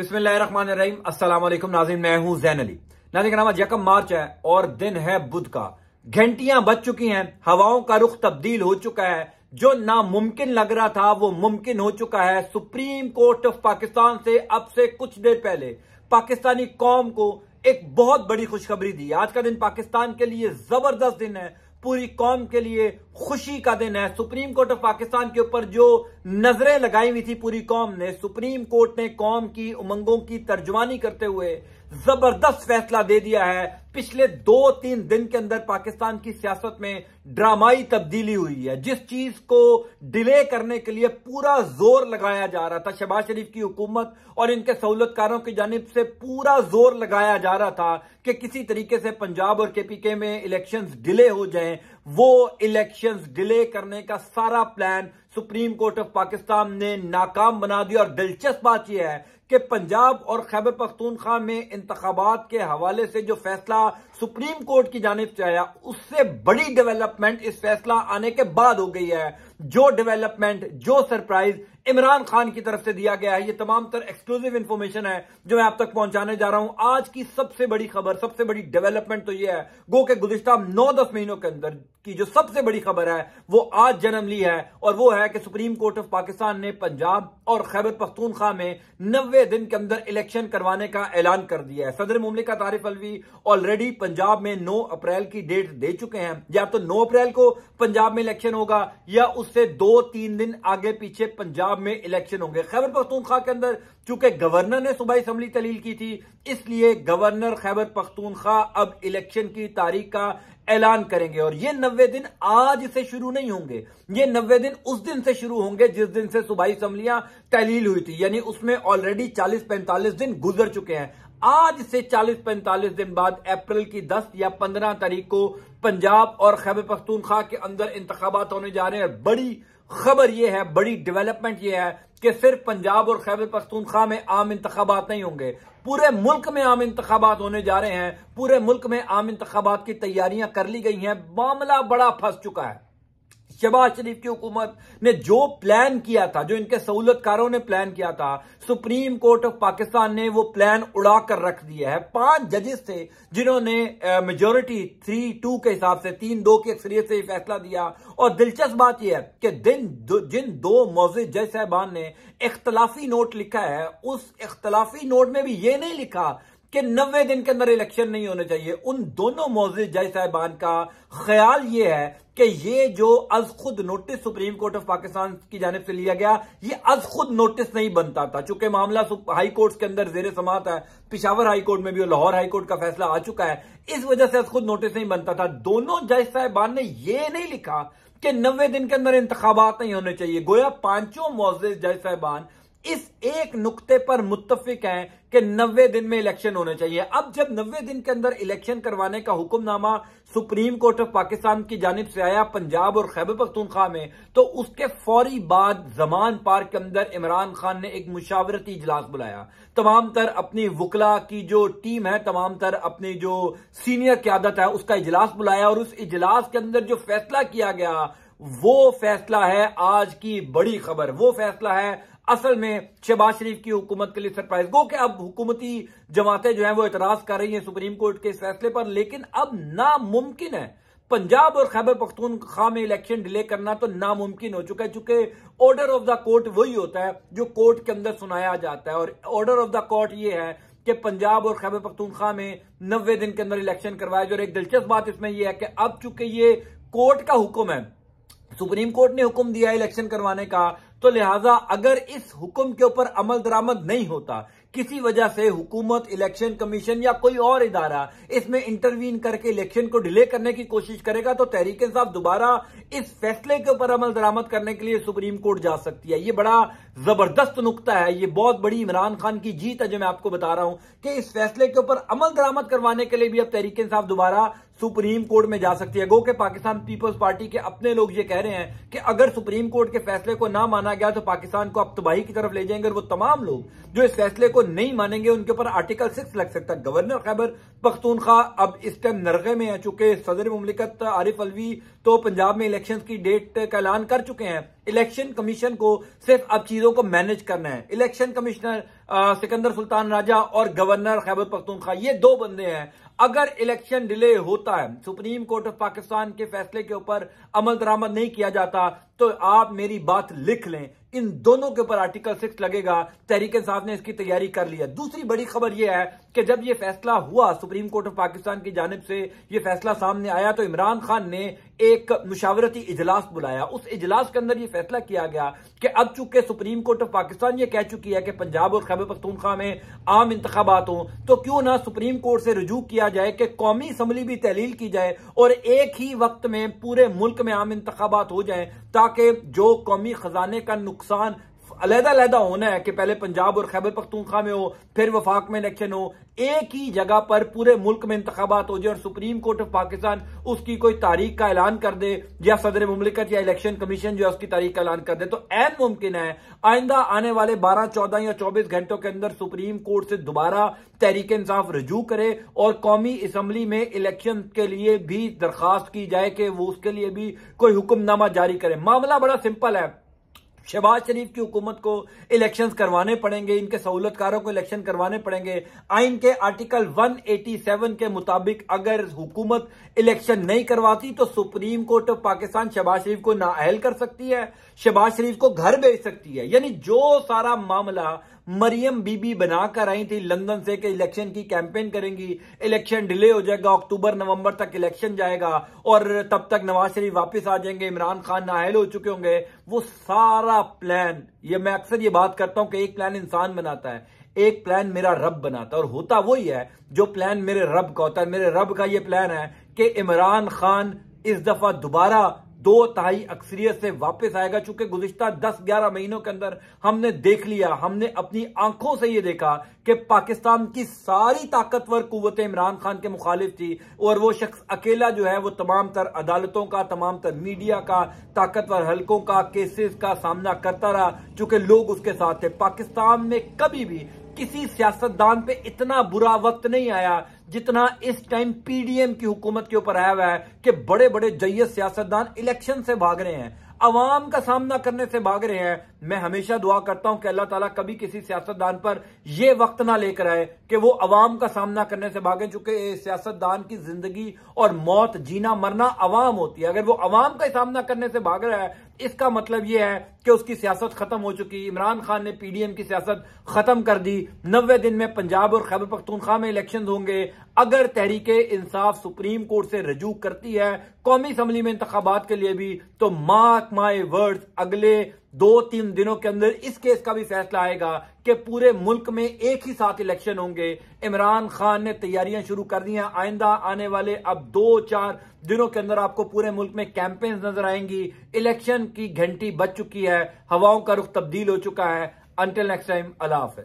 बिस्मिल्लाहिर्रहमानिर्रहीम अस्सलाम वालेकुम नाजिम मैं हूं जैन अली नाजिक नाम यकम मार्च है और दिन है बुध का घंटियां बज चुकी हैं हवाओं का रुख तब्दील हो चुका है जो नामुमकिन लग रहा था वो मुमकिन हो चुका है सुप्रीम कोर्ट ऑफ पाकिस्तान से अब से कुछ देर पहले पाकिस्तानी कौम को एक बहुत बड़ी खुशखबरी दी आज का दिन पाकिस्तान के लिए जबरदस्त दिन है पूरी कौम के लिए खुशी का दिन है सुप्रीम कोर्ट ऑफ पाकिस्तान के ऊपर जो नजरें लगाई हुई थी पूरी कौम ने सुप्रीम कोर्ट ने कौम की उमंगों की तर्जमानी करते हुए जबरदस्त फैसला दे दिया है पिछले दो तीन दिन के अंदर पाकिस्तान की सियासत में ड्रामाई तब्दीली हुई है जिस चीज को डिले करने के लिए पूरा जोर लगाया जा रहा था शहबाज शरीफ की हुकूमत और इनके सहूलतकारों की जानब से पूरा जोर लगाया जा रहा था कि किसी तरीके से पंजाब और केपीके में इलेक्शंस डिले हो जाएं वो इलेक्शंस डिले करने का सारा plan Supreme Court of Pakistan ने नाकाम बना दिया और दिलचस्प बात यह है कि पंजाब और खैबर पख्तूनख्वा में इंतबात के हवाले से जो फैसला सुप्रीम कोर्ट की जानब से आया उससे बड़ी डेवलपमेंट इस फैसला आने के बाद हो गई है जो डेवलपमेंट जो सरप्राइज इमरान खान की तरफ से दिया गया है ये तमाम तर एक्सक्लूसिव इंफॉर्मेशन है जो मैं आप तक पहुंचाने जा रहा हूं आज की सबसे बड़ी खबर सबसे बड़ी डेवलपमेंट तो ये है गो के गुजश्ता नौ दस महीनों के अंदर की जो सबसे बड़ी खबर है वो आज जन्म ली है और वो है है कि सुप्रीम कोर्ट ऑफ पाकिस्तान ने पंजाब और खैबर पख्तूनखा में नब्बे दिन के अंदर इलेक्शन करवाने का ऐलान कर दिया है सदर मुमलिका तारिफ अलवी ऑलरेडी पंजाब में नौ अप्रैल की डेट दे चुके हैं या तो नौ अप्रैल को पंजाब में इलेक्शन होगा या उससे दो तीन दिन आगे पीछे पंजाब में इलेक्शन होंगे खैबर पख्तूनखा के अंदर क्योंकि गवर्नर ने सुबह असम्बली तलील की थी इसलिए गवर्नर खैबर पख्तूनखा अब इलेक्शन की तारीख का ऐलान करेंगे और ये नब्बे दिन आज से शुरू नहीं होंगे ये नब्बे दिन उस दिन से शुरू होंगे जिस दिन से सुबह असम्बलियां तहलील हुई थी यानी उसमें ऑलरेडी चालीस पैंतालीस दिन गुजर चुके हैं आज से 40-45 दिन बाद अप्रैल की 10 या 15 तारीख को पंजाब और खैबर पख्तूनखा के अंदर इंतबात होने जा रहे हैं बड़ी खबर यह है बड़ी डेवलपमेंट यह है कि सिर्फ पंजाब और खैबर पख्तूनख्वा में आम इंतबात नहीं होंगे पूरे मुल्क में आम इंतबात होने जा रहे हैं पूरे मुल्क में आम इंतबात की तैयारियां कर ली गई हैं मामला बड़ा फंस चुका है शबाज शरीफ की हुकूमत ने जो प्लान किया था जो इनके सहूलतकारों ने प्लान किया था सुप्रीम कोर्ट ऑफ पाकिस्तान ने वो प्लान उड़ा कर रख दिया है पांच जजेस थे जिन्होंने मेजोरिटी थ्री टू के हिसाब से तीन दो की अक्सरियत से फैसला दिया और दिलचस्प बात यह है कि दिन जिन दो मोजे जज साहबान ने इख्तलाफी नोट लिखा है उस इख्तलाफी नोट में भी यह नहीं लिखा कि नब्बे दिन के अंदर इलेक्शन नहीं होने चाहिए उन दोनों मोजि जज साहिबान का ख्याल यह है कि ये जो अज खुद notice Supreme Court of Pakistan की जानब से लिया गया ये अज खुद नोटिस नहीं बनता था चूंकि मामला हाई कोर्ट के अंदर जेर समात है पिशावर हाई कोर्ट में भी और लाहौर हाई कोर्ट का फैसला आ चुका है इस वजह से अज खुद नोटिस नहीं बनता था दोनों जज साहिबान ने यह नहीं लिखा कि नब्बे दिन के अंदर इंतबात नहीं होने चाहिए गोया पांचों मोजिल जज साहिबान इस एक नुक्ते पर मुत्तफिक हैं कि नब्बे दिन में इलेक्शन होने चाहिए अब जब नब्बे दिन के अंदर इलेक्शन करवाने का हुक्मनामा सुप्रीम कोर्ट ऑफ पाकिस्तान की जानब से आया पंजाब और खैबर पख्तूनख्वा में तो उसके फौरी बाद जमान पार्क के अंदर इमरान खान ने एक मुशावरती इजलास बुलाया तमाम तर अपनी वकला की जो टीम है तमाम तर अपनी जो सीनियर क्यादत है उसका इजलास बुलाया और उस इजलास के अंदर जो फैसला किया गया वो फैसला है आज की बड़ी खबर वो फैसला है असल में शहबाज शरीफ की हुकूमत के लिए सरप्राइज गो कि अब हुकूमती जमातें जो है वो एतराज कर रही हैं सुप्रीम कोर्ट के इस फैसले पर लेकिन अब नामुमकिन है पंजाब और खैबर पख्तूनखा में इलेक्शन डिले करना तो नामुमकिन हो चुका है चूंकि ऑर्डर ऑफ द कोर्ट वही होता है जो कोर्ट के अंदर सुनाया जाता है और ऑर्डर ऑफ द कोर्ट ये है कि पंजाब और खैबर पख्तूनख्वा में नब्बे दिन के अंदर इलेक्शन करवाया जाए और एक दिलचस्प बात इसमें यह है कि अब चूंकि ये कोर्ट का हुक्म है सुप्रीम कोर्ट ने हुक्म दिया इलेक्शन करवाने का तो लिहाजा अगर इस हुक्म के ऊपर अमल दरामद नहीं होता किसी वजह से हुकूमत इलेक्शन कमीशन या कोई और इदारा इसमें इंटरवीन करके इलेक्शन को डिले करने की कोशिश करेगा तो तहरीक साहब दोबारा इस फैसले के ऊपर अमल दरामद करने के लिए सुप्रीम कोर्ट जा सकती है ये बड़ा जबरदस्त नुकता है ये बहुत बड़ी इमरान खान की जीत है जो मैं आपको बता रहा हूं कि इस फैसले के ऊपर अमल दरामद करवाने के लिए भी अब तहरीक साहब दोबारा सुप्रीम कोर्ट में जा सकती है गो के पाकिस्तान पीपल्स पार्टी के अपने लोग ये कह रहे हैं कि अगर सुप्रीम कोर्ट के फैसले को ना माना गया तो पाकिस्तान को अब तबाही की तरफ ले जाएंगे और वो तमाम लोग जो इस फैसले को नहीं मानेंगे उनके ऊपर आर्टिकल सिक्स लग सकता है गवर्नर खैबर पख्तूनखा अब इस टाइम नरगे में है चुके सदर ममलिकत आरिफ अलवी तो पंजाब में इलेक्शन की डेट का ऐलान कर चुके हैं इलेक्शन कमीशन को सिर्फ अब चीजों को मैनेज करना है इलेक्शन कमिश्नर सिकंदर सुल्तान राजा और गवर्नर खैबर पख्तूनखा ये दो बंदे हैं अगर इलेक्शन डिले होता है सुप्रीम कोर्ट ऑफ पाकिस्तान के फैसले के ऊपर अमल दरामद नहीं किया जाता तो आप मेरी बात लिख लें इन दोनों के ऊपर आर्टिकल सिक्स लगेगा तहरीक साहब ने इसकी तैयारी कर ली है दूसरी बड़ी खबर यह है कि जब यह फैसला हुआ सुप्रीम कोर्ट ऑफ पाकिस्तान की जानब से यह फैसला सामने आया तो इमरान खान ने एक मुशावरती इजलास बुलाया उस इजलास के अंदर यह फैसला किया गया कि अब चूंकि सुप्रीम कोर्ट ऑफ पाकिस्तान यह कह चुकी है कि पंजाब और खैबर पख्तूनखा में आम इंतबात हों तो क्यों ना सुप्रीम कोर्ट से रजू किया जाए कि कौमी असम्बली भी तहलील की जाए और एक ही वक्त में पूरे मुल्क में आम इंतबात हो जाए ताकि के जो कौमी खजाने का नुकसान अलहदा अलहदा होना है कि पहले पंजाब और खैबर पख्तूनखा में हो फिर वफाक में इलेक्शन हो एक ही जगह पर पूरे मुल्क में इंतबात हो जाए और सुप्रीम कोर्ट ऑफ पाकिस्तान उसकी कोई तारीख का ऐलान कर दे या सदर ममलिकत या इलेक्शन कमीशन जो है उसकी तारीख का ऐलान कर दे तो एन मुमकिन है आइंदा आने वाले बारह चौदह या चौबीस घंटों के अंदर सुप्रीम कोर्ट से दोबारा तहरीक इंसाफ रजू करे और कौमी असम्बली में इलेक्शन के लिए भी दरखास्त की जाए कि वो उसके लिए भी कोई हुक्मनामा जारी करे मामला बड़ा सिंपल है शहबाज शरीफ की हुकूमत को इलेक्शन करवाने पड़ेंगे इनके सहूलतकारों को इलेक्शन करवाने पड़ेंगे आइन के आर्टिकल 187 के मुताबिक अगर हुकूमत इलेक्शन नहीं करवाती तो Supreme Court of Pakistan Shahbaz Sharif को नाअहल कर सकती है शहबाज शरीफ को घर भेज सकती है यानी जो सारा मामला मरियम बीबी बनाकर आई थी लंदन से कि इलेक्शन की कैंपेन करेंगी इलेक्शन डिले हो जाएगा अक्टूबर नवंबर तक इलेक्शन जाएगा और तब तक नवाज शरीफ वापस आ जाएंगे इमरान खान नाहल हो चुके होंगे वो सारा प्लान ये मैं अक्सर ये बात करता हूं कि एक प्लान इंसान बनाता है एक प्लान मेरा रब बनाता है और होता वही है जो प्लान मेरे रब का होता है मेरे रब का यह प्लान है कि इमरान खान इस दफा दोबारा दो ताई अक्सरियत से वापस आएगा चूंकि गुजश्ता दस ग्यारह महीनों के अंदर हमने देख लिया हमने अपनी आंखों से यह देखा कि पाकिस्तान की सारी ताकतवर कुतें इमरान खान के मुखालिफ थी और वो शख्स अकेला जो है वो तमाम तर अदालतों का तमाम तर मीडिया का ताकतवर हलकों का केसेस का सामना करता रहा चूंकि लोग उसके साथ थे पाकिस्तान में कभी भी किसी सियासतदान पे इतना बुरा वक्त नहीं आया जितना इस टाइम पीडीएम की हुकूमत के ऊपर आया हुआ है कि बड़े बड़े जय्यत सियासतदान इलेक्शन से भाग रहे हैं अवाम का सामना करने से भाग रहे हैं मैं हमेशा दुआ करता हूं कि अल्लाह ताला कभी किसी सियासतदान पर यह वक्त ना लेकर आए कि वो अवाम का सामना करने से भागे चूंकि सियासतदान की जिंदगी और मौत जीना मरना अवाम होती है अगर वो अवाम का सामना करने से भाग रहा है इसका मतलब यह है कि उसकी सियासत खत्म हो चुकी इमरान खान ने पीडीएम की सियासत खत्म कर दी नब्बे दिन में पंजाब और खैबर पख्तूनखा में इलेक्शन होंगे अगर तहरीक इंसाफ सुप्रीम कोर्ट से रजू करती है कौमी असम्बली में इंतबात के लिए भी तो मार्क माई वर्ड्स अगले दो तीन दिनों के अंदर इस केस का भी फैसला आएगा कि पूरे मुल्क में एक ही साथ इलेक्शन होंगे इमरान खान ने तैयारियां शुरू कर दी हैं आइंदा आने वाले अब दो चार दिनों के अंदर आपको पूरे मुल्क में कैंपेन्स नजर आएंगी इलेक्शन की घंटी बच चुकी है हवाओं का रुख तब्दील हो चुका है अंटिल नेक्स्ट टाइम अलाफ हाफिज